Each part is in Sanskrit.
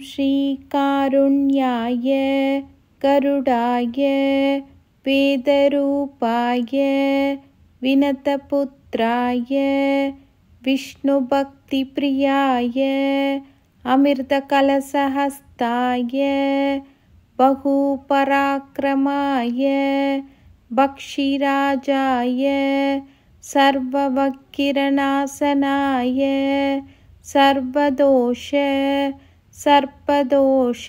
श्रीकारुण्याय गरुडाय वेदरूपाय विनतपुत्राय विष्णुभक्तिप्रियाय अमृतकलसहस्ताय बहुपराक्रमाय बक्षिराजाय सर्ववक्किरणासनाय सर्वदोष सर्पदोष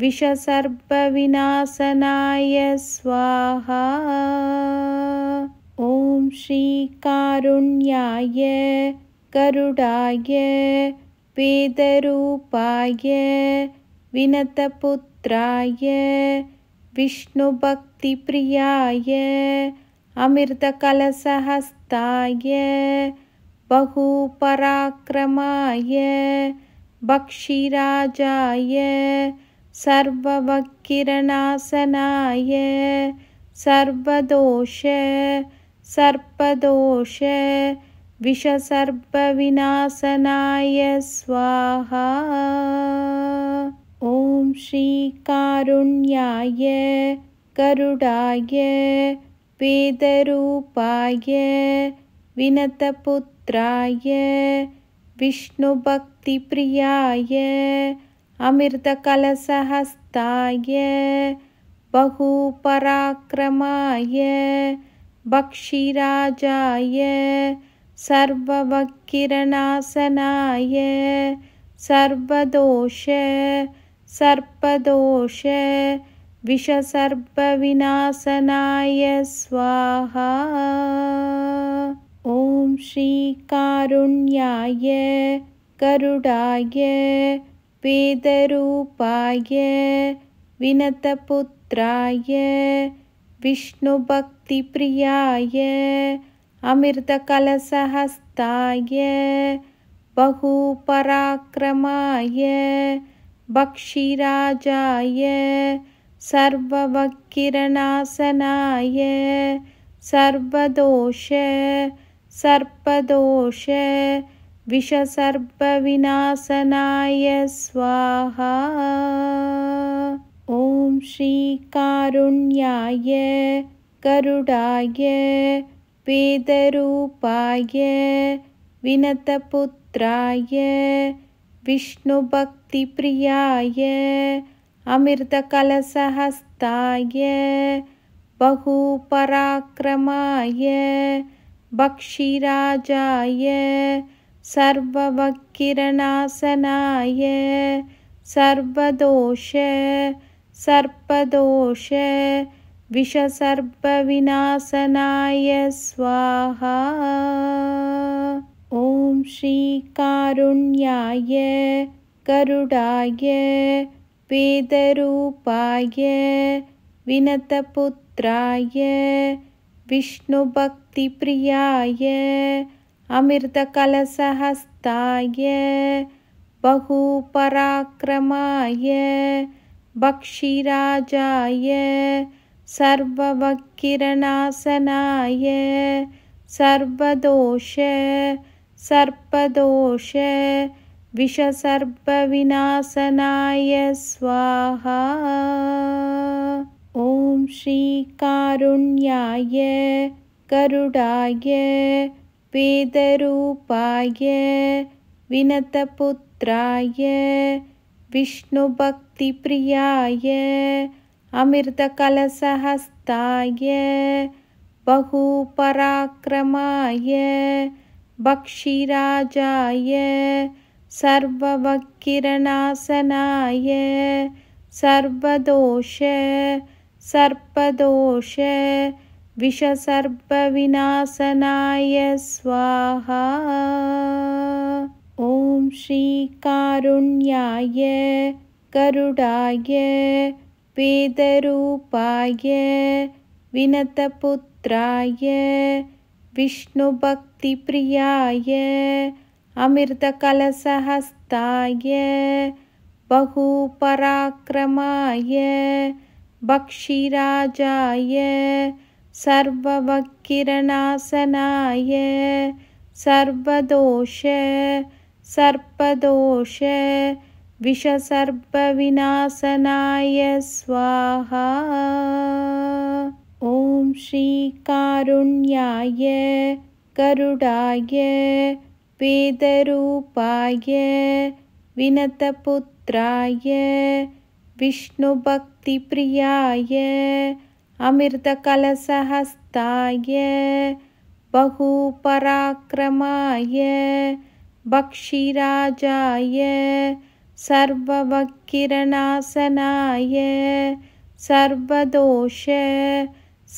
विषसर्पविनाशनाय स्वाहा ॐ श्रीकारुण्याय करुडाय, वेदरूपाय विनतपुत्राय विष्णुभक्तिप्रियाय अमृतकलसहस्ताय बहुपराक्रमाय बक्षीराजाय सर्ववक्किरणासनाय सर्वदोष सर्पदोष विषसर्पविनाशनाय स्वाहा ॐ श्रीकारुण्याय करुडाय वेदरूपाय विनतपुत्राय विष्णुभक्तिप्रियाय अमृतकलसहस्ताय बहुपराक्रमाय बक्षिराजाय सर्ववक्किरणासनाय सर्वदोष सर्पदोष विषसर्पविनाशनाय स्वाहा ॐ श्रीकारुण्याय गरुडाय वेदरूपाय विनतपुत्राय विष्णुभक्तिप्रियाय अमृतकलसहस्ताय बहुपराक्रमाय बक्षिराजाय सर्ववक्किरणासनाय सर्वदोष सर्पदोष विषसर्पविनाशनाय स्वाहा ॐ श्रीकारुण्याय करुडाय, वेदरूपाय विनतपुत्राय विष्णुभक्तिप्रियाय अमृतकलसहस्ताय बहुपराक्रमाय बक्षीराजाय सर्ववक्किरणासनाय सर्वदोष सर्पदोष विषसर्पविनाशनाय स्वाहा ॐ श्रीकारुण्याय गरुडाय वेदरूपाय विनतपुत्राय विष्णुभक्तिप्रियाय अमृतकलसहस्ताय बहुपराक्रमाय बक्षिराजाय सर्ववक्किरणासनाय सर्वदोष सर्पदोष विषसर्पविनाशनाय स्वाहा ॐ श्रीकारुण्याय गरुडाय वेदरूपाय विनतपुत्राय विष्णुभक्तिप्रियाय अमृतकलसहस्ताय बहुपराक्रमाय बक्षिराजाय सर्ववक्किरणासनाय सर्वदोष सर्पदोष विषसर्पविनाशनाय स्वाहा ॐ श्रीकारुण्याय करुडाय, वेदरूपाय विनतपुत्राय विष्णुभक्तिप्रियाय अमृतकलसहस्ताय बहुपराक्रमाय बक्षीराजाय सर्ववक्किरणासनाय सर्वदोष सर्पदोष विषसर्पविनाशनाय स्वाहा ॐ श्रीकारुण्याय करुडाय वेदरूपाय विनतपुत्राय प्रियाय विष्णुभक्तिप्रियाय अमृतकलशहस्ताय बहुपराक्रमाय भक्षिराजाय सर्ववकिरणासनाय सर्वदोष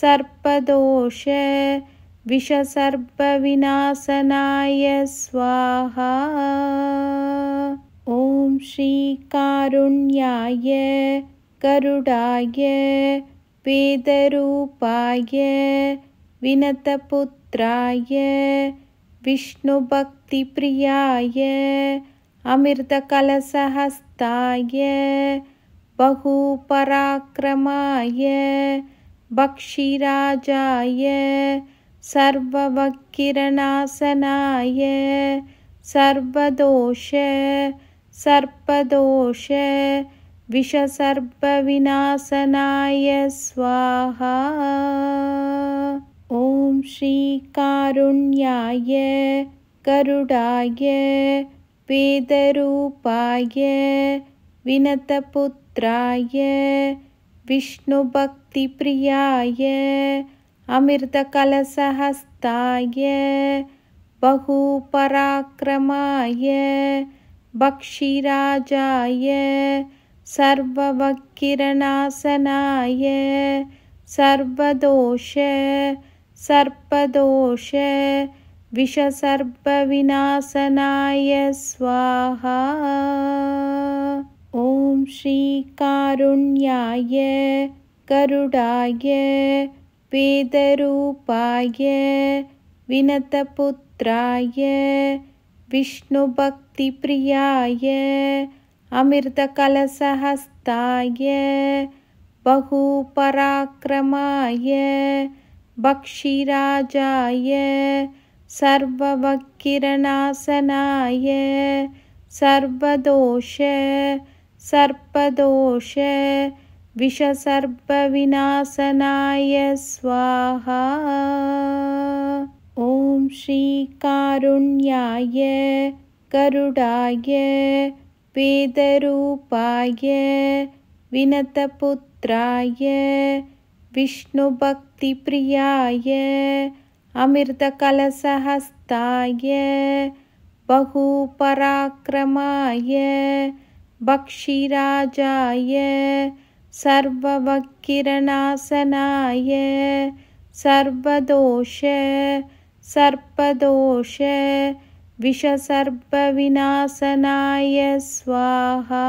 सर्पदोष विषसर्पविनाशनाय स्वाहा श्रीकारुण्याय गरुडाय वेदरूपाय विनतपुत्राय विष्णुभक्तिप्रियाय अमृतकलसहस्ताय बहुपराक्रमाय बक्षिराजाय सर्ववक्किरणासनाय सर्वदोष सर्पदोष विषसर्पविनाशनाय स्वाहा ॐ श्रीकारुण्याय करुडाय, वेदरूपाय विनतपुत्राय विष्णुभक्तिप्रियाय अमृतकलसहस्ताय बहुपराक्रमाय बक्षीराजाय सर्ववक्किरणासनाय सर्वदोष सर्पदोष विषसर्पविनाशनाय स्वाहा ॐ श्रीकारुण्याय करुडाय वेदरूपाय विनतपुत्राय विष्णुभक् भक्तिप्रियाय अमृतकलसहस्ताय बहुपराक्रमाय बक्षिराजाय सर्ववक्किरणासनाय सर्वदोष सर्पदोष विषसर्पविनाशनाय स्वाहा ॐ श्रीकारुण्याय करुडाय वेदरूपाय विनतपुत्राय विष्णुभक्तिप्रियाय अमृतकलसहस्ताय बहुपराक्रमाय बक्षिराजाय सर्ववक्किरणासनाय सर्वदोष सर्पदोष विषसर्पविनाशनाय स्वाहा